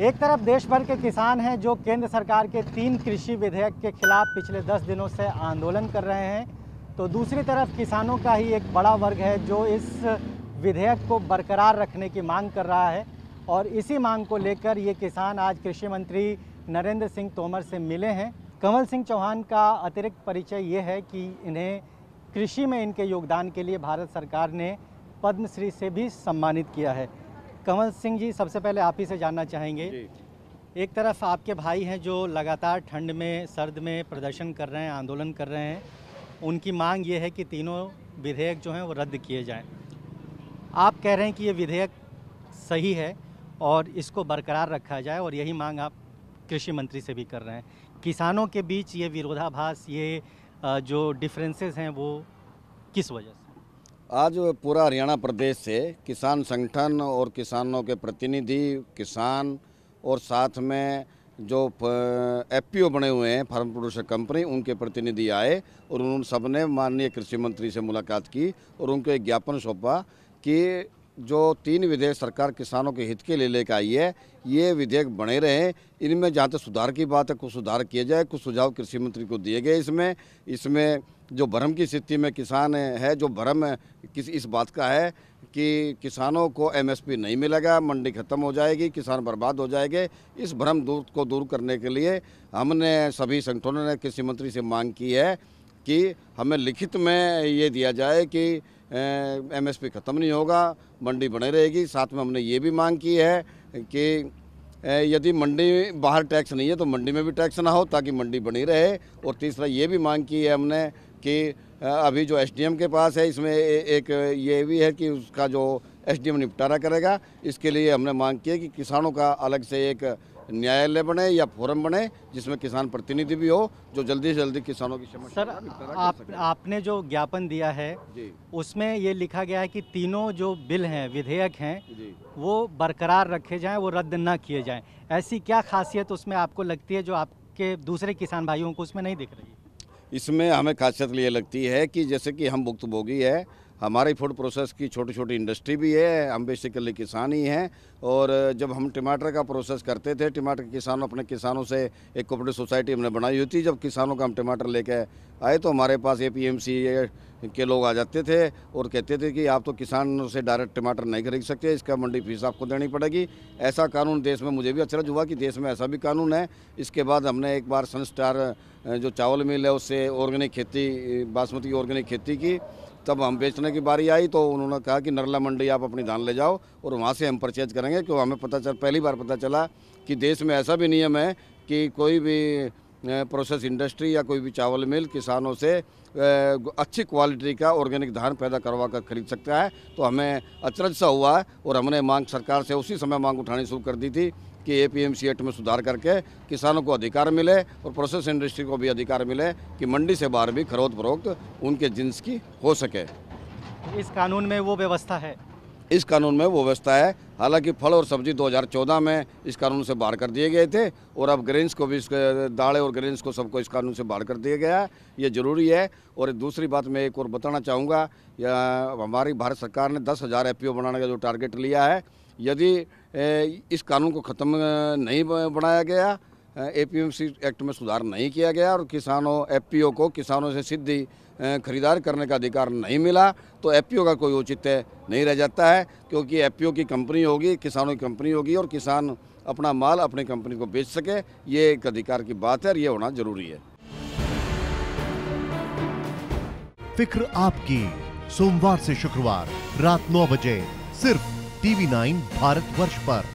एक तरफ देश भर के किसान हैं जो केंद्र सरकार के तीन कृषि विधेयक के खिलाफ पिछले दस दिनों से आंदोलन कर रहे हैं तो दूसरी तरफ किसानों का ही एक बड़ा वर्ग है जो इस विधेयक को बरकरार रखने की मांग कर रहा है और इसी मांग को लेकर ये किसान आज कृषि मंत्री नरेंद्र सिंह तोमर से मिले हैं कंवल सिंह चौहान का अतिरिक्त परिचय ये है कि इन्हें कृषि में इनके योगदान के लिए भारत सरकार ने पद्मश्री से भी सम्मानित किया है कंवल सिंह जी सबसे पहले आप ही से जानना चाहेंगे एक तरफ आपके भाई हैं जो लगातार ठंड में सर्द में प्रदर्शन कर रहे हैं आंदोलन कर रहे हैं उनकी मांग ये है कि तीनों विधेयक जो हैं वो रद्द किए जाएं आप कह रहे हैं कि ये विधेयक सही है और इसको बरकरार रखा जाए और यही मांग आप कृषि मंत्री से भी कर रहे हैं किसानों के बीच ये विरोधाभास ये जो डिफ्रेंसेस हैं वो किस वजह से आज पूरा हरियाणा प्रदेश से किसान संगठन और किसानों के प्रतिनिधि किसान और साथ में जो एफपीओ बने हुए हैं फार्म प्रोड्यूसर कंपनी उनके प्रतिनिधि आए और उन सब ने माननीय कृषि मंत्री से मुलाकात की और उनको एक ज्ञापन सौंपा कि जो तीन विधेयक सरकार किसानों के हित के लिए लेकर आई है ये विधेयक बने रहे इनमें जहाँ तक सुधार की बात है कुछ सुधार किया जाए कुछ सुझाव कृषि मंत्री को दिए गए इसमें इसमें जो भ्रम की स्थिति में किसान है जो भ्रम किस इस बात का है कि किसानों को एमएसपी नहीं मिलेगा मंडी खत्म हो जाएगी किसान बर्बाद हो जाएंगे इस भ्रम दूर को दूर करने के लिए हमने सभी संगठनों ने कृषि मंत्री से मांग की है कि हमें लिखित में ये दिया जाए कि एमएसपी ख़त्म नहीं होगा मंडी बने रहेगी साथ में हमने ये भी मांग की है कि यदि मंडी बाहर टैक्स नहीं है तो मंडी में भी टैक्स ना हो ताकि मंडी बनी रहे और तीसरा ये भी मांग की है हमने कि अभी जो एसडीएम के पास है इसमें एक ये भी है कि उसका जो एसडीएम निपटारा करेगा इसके लिए हमने मांग की है कि किसानों का अलग से एक न्यायालय बने या फोरम बने जिसमें किसान प्रतिनिधि भी हो जो जल्दी से जल्दी किसानों की समस्या सर आप आपने जो ज्ञापन दिया है उसमें ये लिखा गया है कि तीनों जो बिल हैं विधेयक हैं वो बरकरार रखे जाएं वो रद्द ना किए जाएं ऐसी क्या खासियत उसमें आपको लगती है जो आपके दूसरे किसान भाइयों को उसमें नहीं दिख रही इसमें हमें खासियत ये लगती है कि जैसे कि हम भुक्तभोगी है हमारी फूड प्रोसेस की छोटी छोटी इंडस्ट्री भी है हम बेसिकली किसान ही हैं और जब हम टमाटर का प्रोसेस करते थे टमाटर किसान अपने किसानों से एक कोपरेटिव सोसाइटी हमने बनाई हुई थी जब किसानों का हम टमाटर लेके आए तो हमारे पास ए पी एम सी के लोग आ जाते थे और कहते थे कि आप तो किसानों से डायरेक्ट टमाटर नहीं खरीद सकते इसका मंडी फीस आपको देनी पड़ेगी ऐसा कानून देश में मुझे भी अचरज अच्छा हुआ कि देश में ऐसा भी कानून है इसके बाद हमने एक बार सनस्टार जो चावल मिल है उससे ऑर्गेनिक खेती बासमती ऑर्गेनिक खेती की तब हम बेचने की बारी आई तो उन्होंने कहा कि नरला मंडी आप अपनी धान ले जाओ और वहाँ से हम परचेज करेंगे क्यों हमें पता चल पहली बार पता चला कि देश में ऐसा भी नियम है कि कोई भी प्रोसेस इंडस्ट्री या कोई भी चावल मिल किसानों से अच्छी क्वालिटी का ऑर्गेनिक धान पैदा करवा कर खरीद सकता है तो हमें अचरज सा हुआ है और हमने मांग सरकार से उसी समय मांग उठानी शुरू कर दी थी कि A P M C act में सुधार करके किसानों को अधिकार मिले और प्रोसेस इंडस्ट्री को भी अधिकार मिले कि मंडी से बाहर भी खरोद फरोख्त उनके जिन्स की हो सके इस कानून में वो व्यवस्था है इस कानून में वो व्यवस्था है हालांकि फल और सब्जी 2014 में इस कानून से बाहर कर दिए गए थे और अब ग्रेन्स को भी इस दाड़े और ग्रेन्स को सबको इस कानून से बाहर कर दिया गया ये ज़रूरी है और दूसरी बात मैं एक और बताना चाहूँगा हमारी भारत सरकार ने दस हज़ार बनाने का जो टारगेट लिया है यदि इस कानून को ख़त्म नहीं बनाया गया एपीएमसी एक्ट में सुधार नहीं किया गया और किसानों एफपीओ को किसानों से सीधी खरीदार करने का अधिकार नहीं मिला तो एफपीओ का कोई औचित्य नहीं रह जाता है क्योंकि एफपीओ की कंपनी होगी किसानों की कंपनी होगी और किसान अपना माल अपनी कंपनी को बेच सके ये एक अधिकार की बात है और ये होना जरूरी है फिक्र आपकी सोमवार से शुक्रवार रात नौ बजे सिर्फ टीवी नाइन भारत वर्ष पर